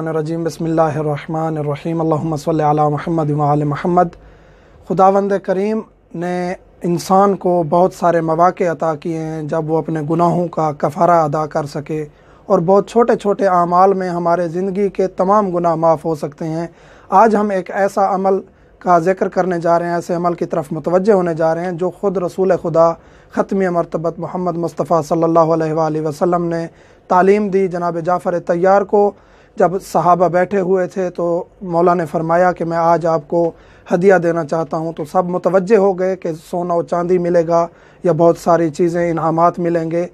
الرجیم بسم اللہ الرحمٰن الرحم الحم و محمد و المحمد محمد خداوند کریم نے انسان کو بہت سارے مواقع عطا کیے ہیں جب وہ اپنے گناہوں کا کفارہ ادا کر سکے اور بہت چھوٹے چھوٹے اعمال میں ہمارے زندگی کے تمام گناہ معاف ہو سکتے ہیں آج ہم ایک ایسا عمل کا ذکر کرنے جا رہے ہیں ایسے عمل کی طرف متوجہ ہونے جا رہے ہیں جو خود رسول خدا ختمی مرتبت محمد مصطفیٰ صلی اللہ علیہ وآلہ وسلم نے تعلیم دی جناب جعفر طیار کو جب صحابہ بیٹھے ہوئے تھے تو مولا نے فرمایا کہ میں آج آپ کو ہدیہ دینا چاہتا ہوں تو سب متوجہ ہو گئے کہ سونا و چاندی ملے گا یا بہت ساری چیزیں انعامات ملیں گے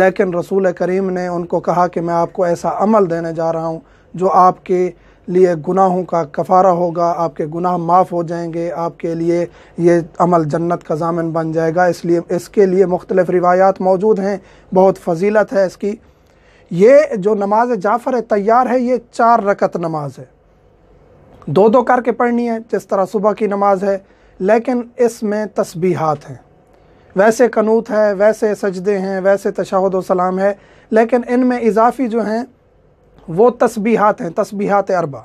لیکن رسول کریم نے ان کو کہا کہ میں آپ کو ایسا عمل دینے جا رہا ہوں جو آپ کے لیے گناہوں کا کفارہ ہوگا آپ کے گناہ معاف ہو جائیں گے آپ کے لیے یہ عمل جنت کا ضامن بن جائے گا اس لیے اس کے لیے مختلف روایات موجود ہیں بہت فضیلت ہے اس کی یہ جو نماز جعفر تیار ہے یہ چار رکت نماز ہے دو دو کر کے پڑھنی ہے جس طرح صبح کی نماز ہے لیکن اس میں تسبیحات ہیں ویسے قنوت ہے ویسے سجدے ہیں ویسے تشاہد سلام ہے لیکن ان میں اضافی جو ہیں وہ تسبیحات ہیں تسبیحات اربع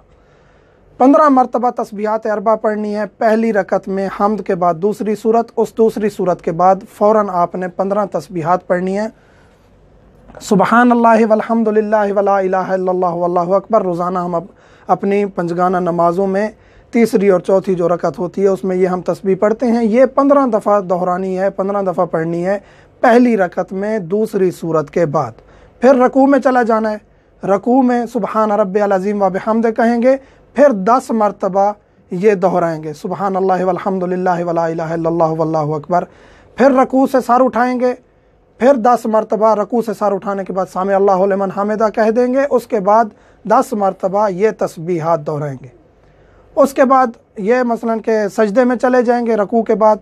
پندرہ مرتبہ تسبیحات اربع پڑھنی ہے پہلی رکت میں حمد کے بعد دوسری صورت اس دوسری صورت کے بعد فوراً آپ نے پندرہ تسبیحات پڑھنی ہے سبحان والحمد للہ ولا الہ الا اللہ واللہ اکبر روزانہ ہم اپنی پنجگانہ نمازوں میں تیسری اور چوتھی جو رکعت ہوتی ہے اس میں یہ ہم تسبیح پڑھتے ہیں یہ پندرہ دفعہ دہرانی ہے پندرہ دفعہ پڑھنی ہے پہلی رکعت میں دوسری صورت کے بعد پھر رکوع میں چلا جانا ہے رکوع میں سبحان رب العظیم و بحمد کہیں گے پھر دس مرتبہ یہ دہرائیں گے سبحان والحمد للہ ولا الہ الا اللہ واللہ اکبر پھر رکوع سے سار اٹھائیں گے پھر دس مرتبہ رکو سے سر اٹھانے کے بعد سامع اللہ علم حامدہ کہہ دیں گے اس کے بعد دس مرتبہ یہ تسبیحات دہرائیں گے اس کے بعد یہ مثلا کہ سجدے میں چلے جائیں گے رکو کے بعد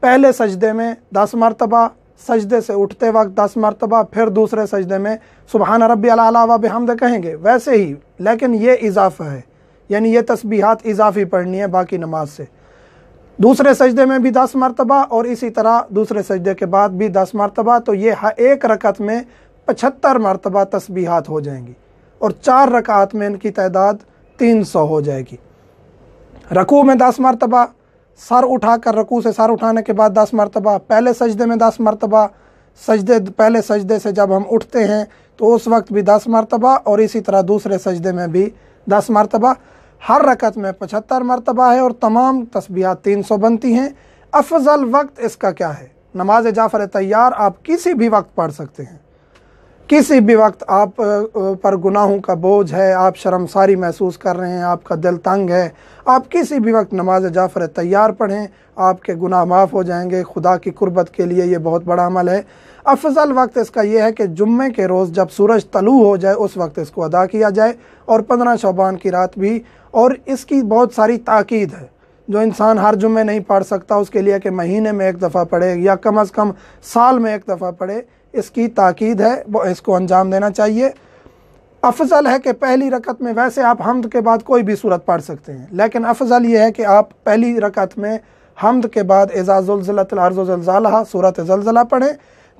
پہلے سجدے میں دس مرتبہ سجدے سے اٹھتے وقت دس مرتبہ پھر دوسرے سجدے میں سبحان ربی و حمد کہیں گے ویسے ہی لیکن یہ اضافہ ہے یعنی یہ تسبیحات اضافی پڑھنی ہے باقی نماز سے دوسرے سجدے میں بھی دس مرتبہ اور اسی طرح دوسرے سجدے کے بعد بھی دس مرتبہ تو یہ ایک رکعت میں پچھتر مرتبہ تسبیحات ہو جائیں گی اور چار رکعات میں ان کی تعداد تین سو ہو جائے گی رکوع میں دس مرتبہ سر اٹھا کر رکوع سے سر اٹھانے کے بعد دس مرتبہ پہلے سجدے میں دس مرتبہ سجدے پہلے سجدے سے جب ہم اٹھتے ہیں تو اس وقت بھی دس مرتبہ اور اسی طرح دوسرے سجدے میں بھی دس مرتبہ ہر رکعت میں پچھتر مرتبہ ہے اور تمام تسبیحات تین سو بنتی ہیں افضل وقت اس کا کیا ہے نماز جعفر تیار آپ کسی بھی وقت پڑھ سکتے ہیں کسی بھی وقت آپ پر گناہوں کا بوجھ ہے آپ شرم ساری محسوس کر رہے ہیں آپ کا دل تنگ ہے آپ کسی بھی وقت نماز جعفر تیار پڑھیں آپ کے گناہ معاف ہو جائیں گے خدا کی قربت کے لیے یہ بہت بڑا عمل ہے افضل وقت اس کا یہ ہے کہ جمعے کے روز جب سورج طلوع ہو جائے اس وقت اس کو ادا کیا جائے اور پندرہ شعبان کی رات بھی اور اس کی بہت ساری تاکید ہے جو انسان ہر جمعے نہیں پڑھ سکتا اس کے لیے کہ مہینے میں ایک دفعہ پڑھے یا کم از کم سال میں ایک دفعہ پڑھے اس کی تاکید ہے وہ اس کو انجام دینا چاہیے افضل ہے کہ پہلی رکعت میں ویسے آپ حمد کے بعد کوئی بھی صورت پڑھ سکتے ہیں لیکن افضل یہ ہے کہ آپ پہلی رکعت میں حمد کے بعد اعزاز الزلۃ و زلزالہ صورت زلزلہ پڑھیں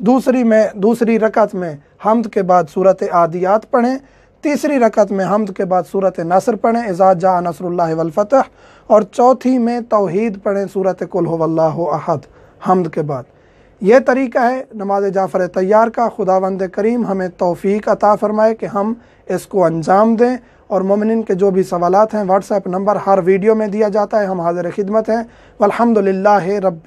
دوسری میں دوسری رکعت میں حمد کے بعد صورت عادیات پڑھیں تیسری رکعت میں حمد کے بعد صورت نصر پڑھیں اعزاز جا نصر اللہ والفتح اور چوتھی میں توحید پڑھیں صورت کل ہو اللہ احد حمد کے بعد یہ طریقہ ہے نماز جعفر تیار کا خدا وند کریم ہمیں توفیق عطا فرمائے کہ ہم اس کو انجام دیں اور مومنین کے جو بھی سوالات ہیں واٹس ایپ نمبر ہر ویڈیو میں دیا جاتا ہے ہم حاضر خدمت ہیں والحمد للہ رب